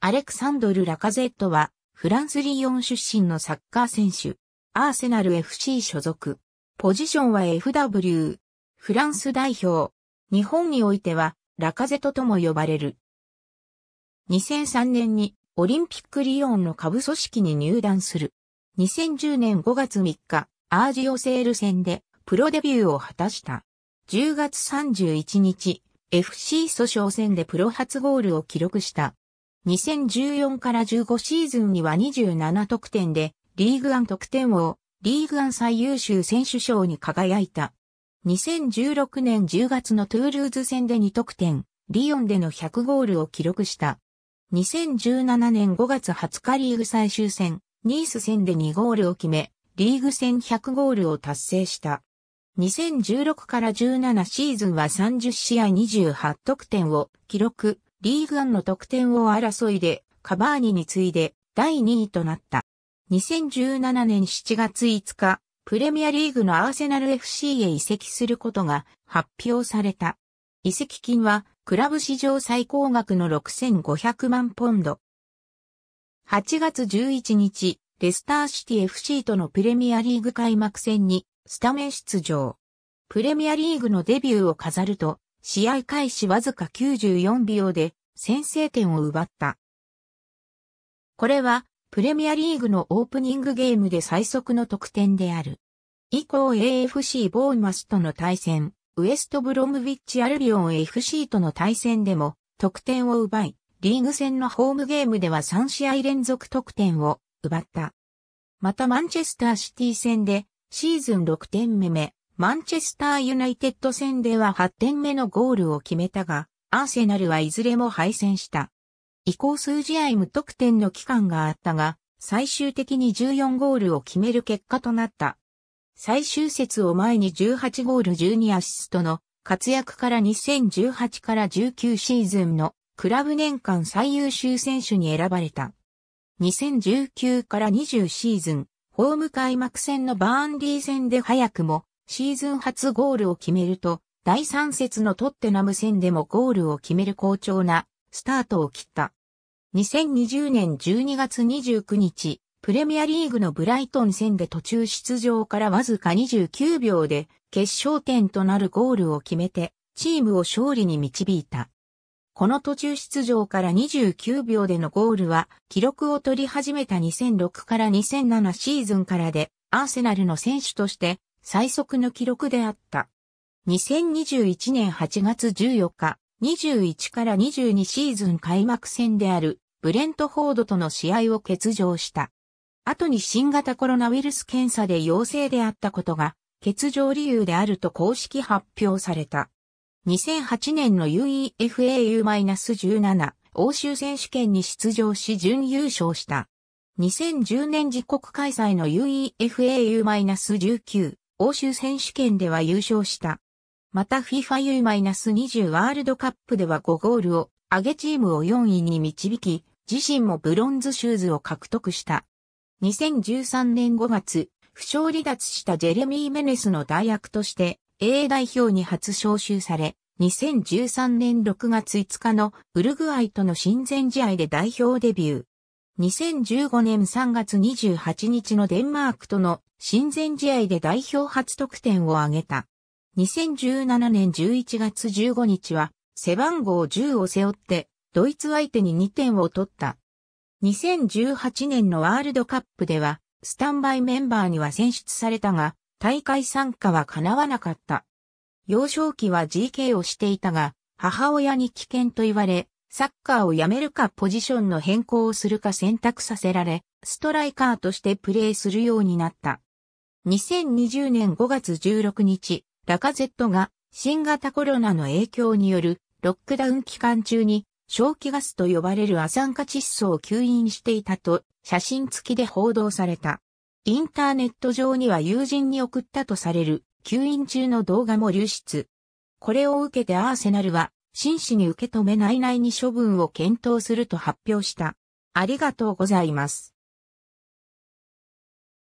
アレクサンドル・ラカゼットは、フランス・リヨン出身のサッカー選手、アーセナル FC 所属。ポジションは FW、フランス代表。日本においては、ラカゼトとも呼ばれる。2003年に、オリンピックリヨンの下部組織に入団する。2010年5月3日、アージオセール戦で、プロデビューを果たした。10月31日、FC 訴訟戦でプロ初ゴールを記録した。2014から15シーズンには27得点で、リーグアン得点王、リーグアン最優秀選手賞に輝いた。2016年10月のトゥールーズ戦で2得点、リヨンでの100ゴールを記録した。2017年5月20日リーグ最終戦、ニース戦で2ゴールを決め、リーグ戦100ゴールを達成した。2016から17シーズンは30試合28得点を記録、リーグアンの得点王争いでカバーニに次いで第2位となった。2017年7月5日、プレミアリーグのアーセナル FC へ移籍することが発表された。移籍金はクラブ史上最高額の6500万ポンド。8月11日、レスターシティ FC とのプレミアリーグ開幕戦にスタメン出場。プレミアリーグのデビューを飾ると、試合開始わずか94秒で先制点を奪った。これはプレミアリーグのオープニングゲームで最速の得点である。以降 AFC ボーンマスとの対戦、ウエストブロムウィッチアルビオン FC との対戦でも得点を奪い、リーグ戦のホームゲームでは3試合連続得点を奪った。またマンチェスターシティ戦でシーズン6点目目、マンチェスターユナイテッド戦では8点目のゴールを決めたが、アーセナルはいずれも敗戦した。以降数試合無得点の期間があったが、最終的に14ゴールを決める結果となった。最終節を前に18ゴール12アシストの活躍から2018から19シーズンのクラブ年間最優秀選手に選ばれた。2019から20シーズン、ホーム開幕戦のバーンリー戦で早くもシーズン初ゴールを決めると、第3節のトッテナム戦でもゴールを決める好調なスタートを切った。2020年12月29日、プレミアリーグのブライトン戦で途中出場からわずか29秒で決勝点となるゴールを決めて、チームを勝利に導いた。この途中出場から29秒でのゴールは、記録を取り始めた2006から2007シーズンからで、アーセナルの選手として最速の記録であった。2021年8月14日、21から22シーズン開幕戦であるブレントフォードとの試合を欠場した。後に新型コロナウイルス検査で陽性であったことが欠場理由であると公式発表された。2008年の UEFAU-17 欧州選手権に出場し準優勝した。2010年自国開催の UEFAU-19 欧州選手権では優勝した。また FIFAU-20 ワールドカップでは5ゴールを上げチームを4位に導き、自身もブロンズシューズを獲得した。2013年5月、負傷離脱したジェレミー・メネスの代役として A 代表に初招集され、2013年6月5日のウルグアイとの親善試合で代表デビュー。2015年3月28日のデンマークとの親善試合で代表初得点を挙げた。2017年11月15日は背番号10を背負ってドイツ相手に2点を取った。2018年のワールドカップではスタンバイメンバーには選出されたが大会参加は叶わなかった。幼少期は GK をしていたが母親に危険と言われサッカーをやめるかポジションの変更をするか選択させられ、ストライカーとしてプレーするようになった。2020年5月16日、ラカゼットが新型コロナの影響によるロックダウン期間中に消気ガスと呼ばれるアザンカ窒素を吸引していたと写真付きで報道された。インターネット上には友人に送ったとされる吸引中の動画も流出。これを受けてアーセナルは真摯に受け止め内々に処分を検討すると発表した。ありがとうございます。